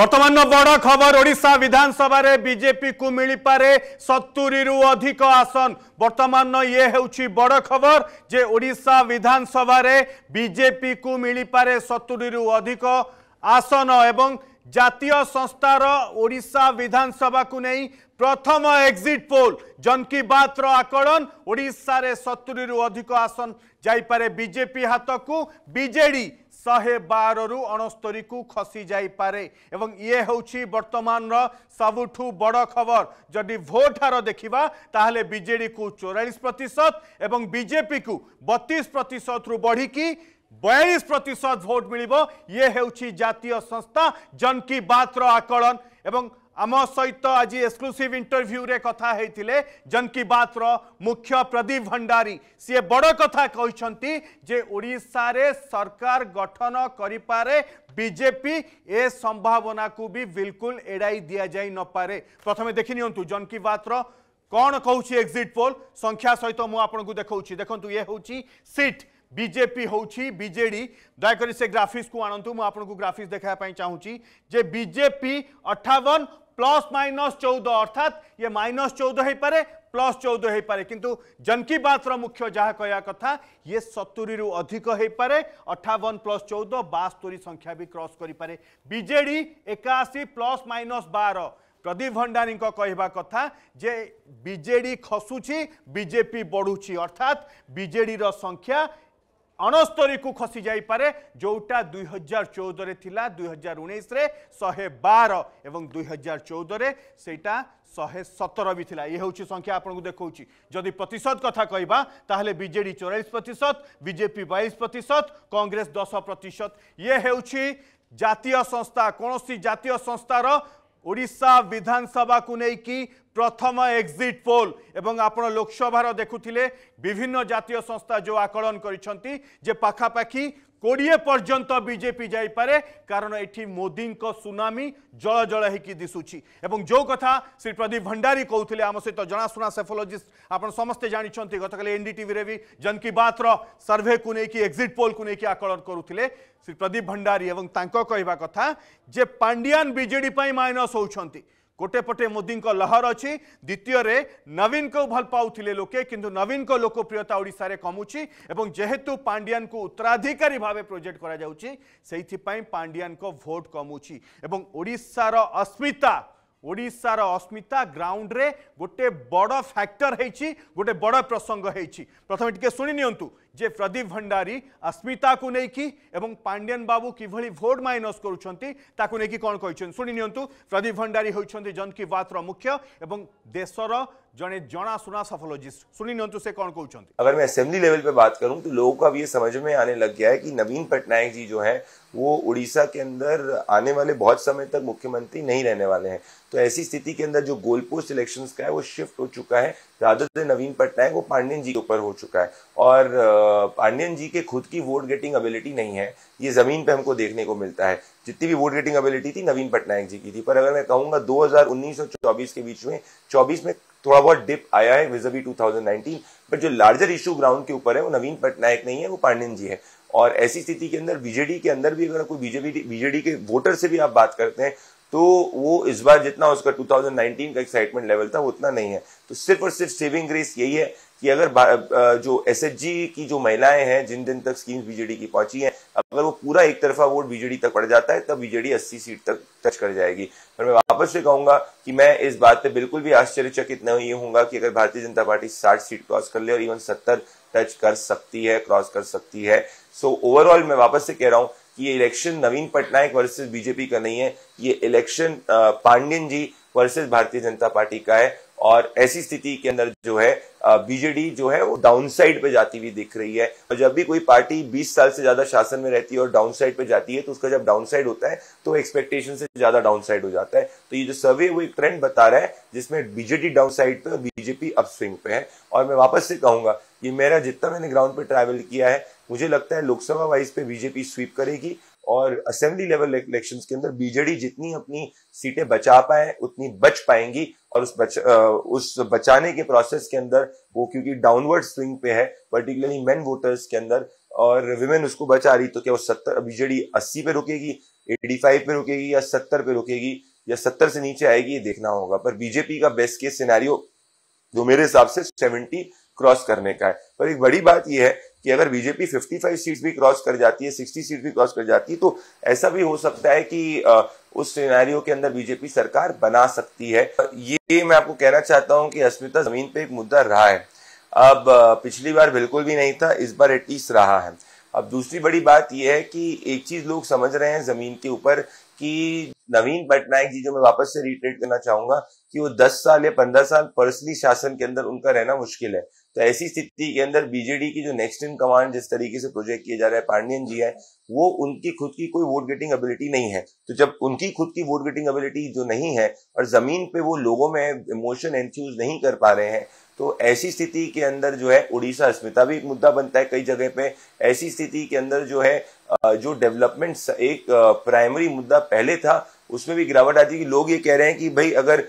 বর্তমান বড় খবর ওড়শা বিধানসভার বিজেপি কু মিপে সতুরি রু অধিক আসন বর্তমান ইয়ে হচ্ছে বড় খবর যে ওড়শা বিধানসভার বিজেপি কু মিপে সতুরি রু অধিক আসন এবং জাতীয় সংস্থার ওড়শা বিধানসভা নেই প্রথম এক্সিট পোল জনকি বাত্র আকলন ওড়শার সতুরি রু অধিক আসন जयपारे बीजेपी हातକୁ বিজেডি 112 ৰ 69 কো খসি যাই পারে এবং ইয়ে হৈউছি বৰ্তমানৰ সবুটো বড় খবৰ যদি ভোটharo দেখিবা তাহলে বিজেডি কো 44% এবং বিজেপি কো 32% ৰু বঢ়ি কি 42% ভোট মিলিবো ইয়ে হৈউছি জাতীয় সংস্থা জনকি বাতৰ আকলন এবং आम सहित आज एक्सक्लूसिव इंटरव्यू रे कथा होते जन की बात रो मुख्य प्रदीप भंडारी सी बड़ कथा कहते जे ओडिशा रे सरकार गठन करिपारे বিজেপি এ সম্ভাবনা কু বি বিলকুল এড়াই দিয়া যাই নপারে প্রথমে দেখি নিয়ন্তু জন কি বাতর কোন কৌছি এক্সিট পোল সংখ্যা সহিত মু আপনাকু দেখাউছি ইয়ে হউছি সিট बीजेपी होची बीजेडी दयाक से ग्राफिक्स को आणतु मुझे ग्राफिक्स देखापी चाहूँगी जे बीजेपी अठावन प्लस माइनस चौदह अर्थात ये माइनस चौदह हो पारे प्लस चौदह हो पाए कि जनकी बात मुख्य जहाँ कह कथा ये सतुरी रु अधिक हो पारे अठावन प्लस चौदह बास्तोरी संख्या भी क्रस करें एकाशी प्लस माइनस बार प्रदीप भंडारी कहवा कथा जे बीजेडी खसुची बीजेपी बढ़ुची अर्थात बीजेडी संख्या ଅଣସ୍ତରୀକୁ ଖସିଯାଇପାରେ ଯେଉଁଟା ଦୁଇ ହଜାର ଚଉଦରେ ଥିଲା ଦୁଇ ହଜାର ଉଣେଇଶରେ ଶହେ ବାର ଏବଂ ଦୁଇ ହଜାର ଚଉଦରେ ସେଇଟା ଶହେ ସତର ବି ଥିଲା ଇଏ ହେଉଛି ସଂଖ୍ୟା ଆପଣଙ୍କୁ ଦେଖାଉଛି ଯଦି ପ୍ରତିଶତ କଥା କହିବା ତାହେଲେ ବିଜେଡ଼ି ଚଉରାଳିଶ ପ୍ରତିଶତ ବିଜେପି ବୟାଳିଶ ପ୍ରତିଶତ କଂଗ୍ରେସ ଦଶ ପ୍ରତିଶତ ଇଏ ହେଉଛି ଜାତୀୟ ସଂସ୍ଥା କୌଣସି ଜାତୀୟ ସଂସ୍ଥାର ওড়িশা বিধানসভাকু নেইকি প্রথম এক্সিট পোল এবং আপনার লোকসভার দেখুলে বিভিন্ন জাতীয় সংস্থা যে আকলন করেছেন যে পাখাপাখি कोड़े पर्यटन बीजेपी जापे कारण ये मोदी सुनामी जल जल एवं जो कथा श्री प्रदीप भंडारी कहते आम सहित जनाशुना सेफोलोजिस्ट आप समस्ते जानते गत काली एन डी टी भी जन की बात सर्वे को लेकिन एक्जिट पोल को लेकिन आकलन करुते श्री प्रदीप भंडारी और कहवा कथा जे पांडियान विजेपी माइनस होती गोटेपटे मोदी लहर अच्छी द्वितीय नवीन को भल पाते लोके कि नवीन को लोकप्रियता ओडार कमुची और जेहेतु पांडियान को उत्तराधिकारी भाव प्रोजेक्ट कर पांडियान को भोट कमुची ओडार अस्मिता ग्राउंड रे गोटे बड़ फैक्टर ଫ୍ୟାକ୍ଟର ହେଇଛି ଗୋଟେ ବଡ଼ ପ୍ରସଙ୍ଗ ହେଇଛି ପ୍ରଥମେ जे प्रदीप भंडारी अस्मिता को लेकिन पांड्यान बाबू किभली भोट माइनस करुँच कौन कहते शुणी नि प्रदीप भंडारी होती जन की बात मुख्य एवं देशर जड़े जनाशुना सफोलोजिस्ट सुनी नियंतु से कौन कहते अगर मैं असेंबली लेवल पर बात करूँ तो लोगों का अब ये समझ में आने लग गया है कि नवीन पटनायक जी जो है वो उड़ीसा के अंदर आने वाले बहुत समय तक मुख्यमंत्री नहीं रहने वाले हैं तो ऐसी स्थिति के अंदर जो गोलपोस्ट इलेक्शंस का है वो शिफ्ट हो चुका है राजद नवीन पटनायक वो पांडेन जी के ऊपर हो चुका है और पांडियन जी के खुद की वोट गेटिंग एबिलिटी नहीं है ये जमीन पे हमको देखने को मिलता है जितनी भी वोट गेटिंग एबिलिटी थी नवीन पटनायक जी की थी पर अगर मैं कहूंगा 2019 और 24 के बीच में 24 में थोड़ा बहुत डिप आया है विजबी टू बट जो लार्जर इश्यू ग्राउंड के ऊपर है वो नवीन पटनायक नहीं है वो पांडियन जी है और ऐसी स्थिति के अंदर बीजेडी के अंदर भी अगर कोई बीजेपी बीजेडी के वोटर से भी आप बात करते हैं तो वो इस बार जितना उसका 2019 का एक्साइटमेंट लेवल था वो उतना नहीं है तो सिर्फ और सिर्फ सेविंग ग्रेस यही है कि अगर जो एस की जो महिलाएं हैं जिन दिन तक स्कीम बीजेडी की पहुंची है अगर वो पूरा एक तरफा वोट बीजेडी तक पड़ जाता है तब बीजेडी 80 सीट तक टच कर जाएगी पर मैं वापस से कहूंगा कि मैं इस बात पे बिल्कुल भी आश्चर्यचकित नहीं हूंगा कि अगर भारतीय जनता पार्टी 60 सीट क्रॉस कर ले और इवन 70 टच कर सकती है क्रॉस कर सकती है सो so, ओवरऑल मैं वापस से कह रहा हूं कि ये election Naveen Patnaik versus BJP का नहीं है ये इलेक्शन पांडियन जी वर्सेज भारतीय जनता पार्टी का है और ऐसी स्थिति के अंदर जो है बीजेडी जो है वो डाउन साइड पे जाती हुई दिख रही है और जब भी कोई पार्टी 20 साल से ज्यादा शासन में रहती है और डाउन साइड पे जाती है तो उसका जब डाउन साइड होता है तो एक्सपेक्टेशन से ज्यादा डाउन साइड हो जाता है तो ये जो सर्वे वो एक ट्रेंड बता रहा है जिसमें बीजेडी डाउन साइड पे और बीजेपी अप स्विंग पे है और मैं वापस से कहूंगा ये मेरा जितना मैंने ग्राउंड पे ट्रैवल किया है मुझे लगता है लोकसभा वाइज पे बीजेपी स्वीप करेगी और असेंबली लेवल इलेक्शंस के अंदर बीजेडी जितनी अपनी सीटें बचा पाए उतनी बच पाएंगी और उस बच, उस बचाने के प्रोसेस के अंदर वो क्योंकि डाउनवर्ड स्विंग पे है पर्टिकुलरली मेन वोटर्स के अंदर और विमेन उसको बचा रही तो क्या वो सत्तर बीजेडी अस्सी पे रुकेगी एटी फाइव पे रुकेगी या सत्तर पे रुकेगी या सत्तर से नीचे आएगी ये देखना होगा पर बीजेपी का बेस्ट केस सिनेरियो जो मेरे हिसाब से सेवेंटी क्रॉस करने का है पर एक बड़ी बात यह है कि अगर बीजेपी 55 सीट्स भी क्रॉस कर जाती है 60 सीट भी क्रॉस कर जाती है तो ऐसा भी हो सकता है कि उस सिनेरियो के अंदर बीजेपी सरकार बना सकती है ये मैं आपको कहना चाहता हूं कि अस्मिता जमीन पे एक मुद्दा रहा है अब पिछली बार बिल्कुल भी नहीं था इस बार एटलीस्ट रहा है अब दूसरी बड़ी बात यह है कि एक चीज लोग समझ रहे हैं जमीन के ऊपर कि नवीन पटनायक जी जो मैं वापस से रिट्रेट करना चाहूंगा कि वो 10 साल या 15 साल पर्सनली शासन के अंदर उनका रहना मुश्किल है तो ऐसी स्थिति के अंदर बीजेडी की जो नेक्स्ट इन कमांड जिस तरीके से प्रोजेक्ट किया जा रहा है पांडियन जी है वो उनकी खुद की कोई वोट गेटिंग एबिलिटी नहीं है तो जब उनकी खुद की वोट गेटिंग एबिलिटी जो नहीं है और जमीन पे वो लोगों में इमोशन एनफ्यूज नहीं कर पा रहे हैं तो ऐसी स्थिति के अंदर जो है उड़ीसा अस्मिता भी एक मुद्दा बनता है कई जगह पे ऐसी स्थिति के अंदर जो है जो डेवलपमेंट एक प्राइमरी मुद्दा पहले था उसमें भी गिरावट आती है कि लोग ये कह रहे हैं कि भाई अगर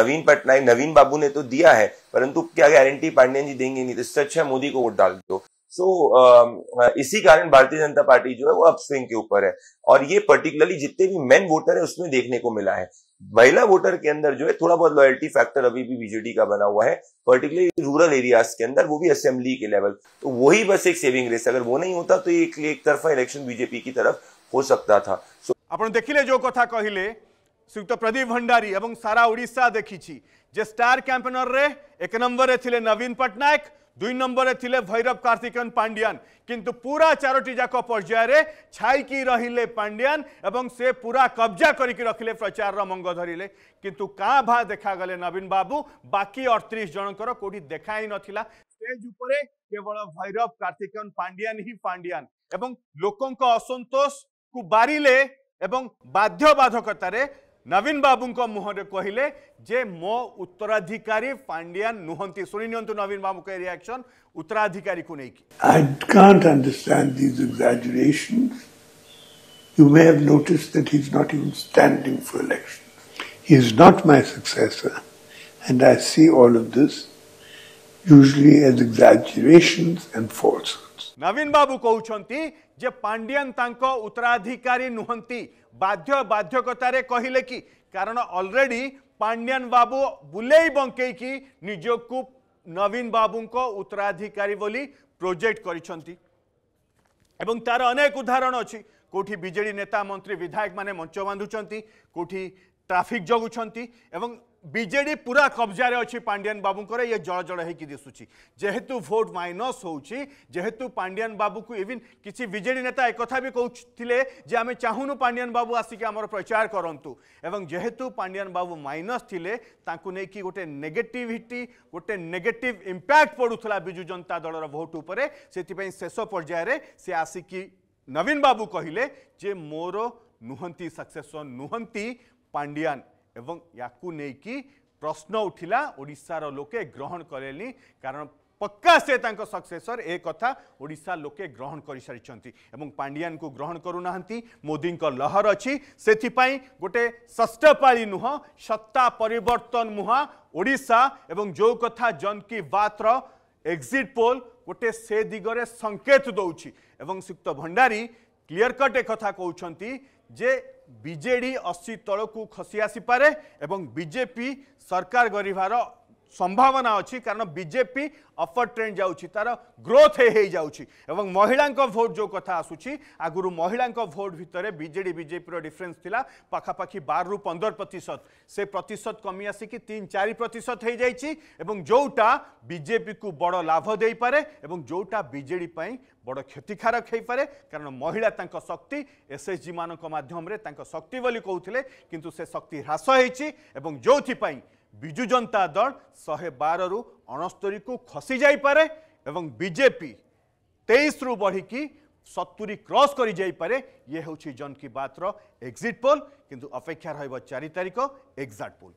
नवीन पटनायक नवीन बाबू ने तो दिया है परंतु क्या गारंटी पांडेन जी देंगे नहीं तो इससे अच्छा मोदी को वोट डाल दो सो so, uh, इसी कारण भारतीय जनता पार्टी जो है वो अपस्विंग के ऊपर है और ये पर्टिकुलरली जितने भी मेन वोटर है उसमें देखने को मिला है महिला वोटर के अंदर जो है थोड़ा बहुत लॉयल्टी फैक्टर अभी भी बीजेडी का बना हुआ है पर्टिकुलरली रूरल एरियाज के अंदर वो भी असेंबली के लेवल तो वही बस एक सेविंग रेस अगर वो नहीं होता तो एक, एक तरफा इलेक्शन बीजेपी की तरफ हो सकता था सो so, আপন দেখিলে যে কথা কইলে সুক্ত प्रदीप भंडारी এবং সারা ওড়িশা দেখিছি যে স্টার ক্যাম্পেইনার রে এক নম্বরে থিলে নবীন Patnaik দুই নম্বরে থিলে বৈরব কার্তিকান পান্ডিয়ান কিন্তু পুরা চারোটি যাকো পর্যায়ে রে ছাইকি রহিলে পান্ডিয়ান এবং সে পুরা قبضہ করি কি রাখিলে প্রচার মঙ্গ ধরিলে কিন্তু কাভা দেখা গলে নবীন বাবু বাকি 38 জনকর কোডি দেখাই নথিলা স্টেজ উপরে কেবল বৈরব কার্তিকান পান্ডিয়ান হি পান্ডিয়ান এবং লোকଙ୍କ অসন্তোষ ক বারিলে এবং বাধ্যবাধকতার নবীন বাবুঙ্ মুহরে কহিলে যে মো উত্তরাধিকারী পাণ্ডিয়ান নুহতি শুনে নিহতু নবীন বাবুঙ্ রিয়াকশন উত্তরাধিকারী কু নেই You may have noticed that he's not even standing for election. He is not my successor, and I see all of this usually as exaggerations and falsehoods. Navin Babu কহুছন্তি যে ପାଣ୍ଡିଆନ ତାଙ୍କ ଉତ୍ତରାଧିକାରୀ ନୁହନ୍ତି ବାଧ୍ୟ ବାଧ୍ୟକତାରେ କହିଲେ କି କାରଣ ଅଲରେଡ଼ି ପାଣ୍ଡିଆନ ବାବୁ ବୁଲେଇ ବଙ୍କେଇକି ନିଜକୁ ନବୀନ ବାବୁଙ୍କ ଉତ୍ତରାଧିକାରୀ ବୋଲି ପ୍ରୋଜେକ୍ଟ କରିଛନ୍ତି ଏବଂ ତାର ଅନେକ ଉଦାହରଣ ଅଛି କେଉଁଠି ବିଜେଡ଼ି ନେତା ମନ୍ତ୍ରୀ ବିଧାୟକମାନେ ମଞ୍ଚ ବାନ୍ଧୁଛନ୍ତି କେଉଁଠି ट्राफिक जगुंट বিজেডি পুরা কবজারে অছি পাণ্ডিয়ান বাবুঙ্কর ইয়ে জল জল হয়েকি দিশুছি যেহেতু ভোট মাইনস হচ্ছে যেহেতু পাণ্ডিয়ান বাবুকু ইভিন কিছু বিজেডি নেতা একথা বি কৌলে যে আমি চাহুনু পাণ্ডিয়ান বাবু আসিকি আমার প্রচার করতু এবং যেহেতু পাণ্ডিয়ান বাবু মাইনস থিলে তাঁকু নেইকি গোটে নেগেটিভিটি গোটে নেগেটিভ ইম্প্যাক্ট পড়ুলা বিজু জনতা দলর ভোট উপরে সেপাই শেষ পর্যায়ে সে আসিকি নবীন বাবু কহিলে যে মোর নুহতি सक्सेसन नुहति ପାଣ୍ଡିଆନ ଏବଂ ୟାକୁ ନେଇକି ପ୍ରଶ୍ନ ଉଠିଲା ଓଡ଼ିଶାର ଲୋକେ ଗ୍ରହଣ କଲେନି କାରଣ ପକ୍କା ସେ ତାଙ୍କ ସକ୍ସେସର ଏ କଥା ଓଡ଼ିଶା ଲୋକେ ଗ୍ରହଣ କରିସାରିଛନ୍ତି ଏବଂ ପାଣ୍ଡିଆନକୁ ଗ୍ରହଣ କରୁନାହାନ୍ତି ମୋଦିଙ୍କ ଲହର ଅଛି ସେଥିପାଇଁ ଗୋଟେ ଷଷ୍ଠପାଳି ନୁହଁ ସତ୍ତା ପରିବର୍ତ୍ତନ ମୁହାଁ ଓଡ଼ିଶା ଏବଂ ଯେଉଁ କଥା ଜନ୍ କି ବାତ୍ର ଏକ୍ଜିଟ୍ ପୋଲ୍ ଗୋଟେ ସେ ଦିଗରେ ସଙ୍କେତ ଦେଉଛି ଏବଂ ସୁକ୍ତ ଭଣ୍ଡାରୀ କ୍ଲିୟର କଟ୍ ଏ କଥା କହୁଛନ୍ତି जे ବିଜେଡ଼ି ଅଶୀ ତଳକୁ ଖସି ଆସିପାରେ ଏବଂ ବିଜେପି ସରକାର ଗଢ଼ିବାର সম্ভাবনা অছি কারণ বিজেপি অফর ট্রেন্ড যাচ্ছি তার গ্রোথ হয়ে যাচ্ছি এবং মহিলাঙ্ক ভোট যে কথা আসুচি আগুর মহিলাঙ্ক ভোট ভিতরে বিজেডি বিজেপির ডিফরেন্স লা পাখাপাখি বারু পনের প্রতিশত সে প্রতিশত কমি আসিকি তিন চারি প্রতিশত হয়ে যাই এবং যেটা বিজেপি কু বড় লাভ দেইপারে এবং যেটা বিজেডি পাই বড় ক্ষতিকারক হয়েপরে কারণ মহিলা তাঁক শক্তি এসএসজি মানক মাধ্যমে তাঁক শক্তি বলে কৌলে কিন্তু সে শক্তি হ্রাস হয়েছি এবং যেপাই ବିଜୁ ଜନତା ଦଳ ଶହେ ବାରରୁ ଅଣସ୍ତରୀକୁ ଖସି ଯାଇପାରେ ଏବଂ ବିଜେପି ତେଇଶରୁ ବଢ଼ିକି ସତୁରି କ୍ରସ୍ କରିଯାଇପାରେ ଇଏ ହେଉଛି ଜନ୍ କି ବାତ୍ର ଏକ୍ଜିଟ୍ ପୋଲ୍ କିନ୍ତୁ ଅପେକ୍ଷା ରହିବ ଚାରି ତାରିଖ ଏକ୍ଜାକ୍ଟ ପୋଲ୍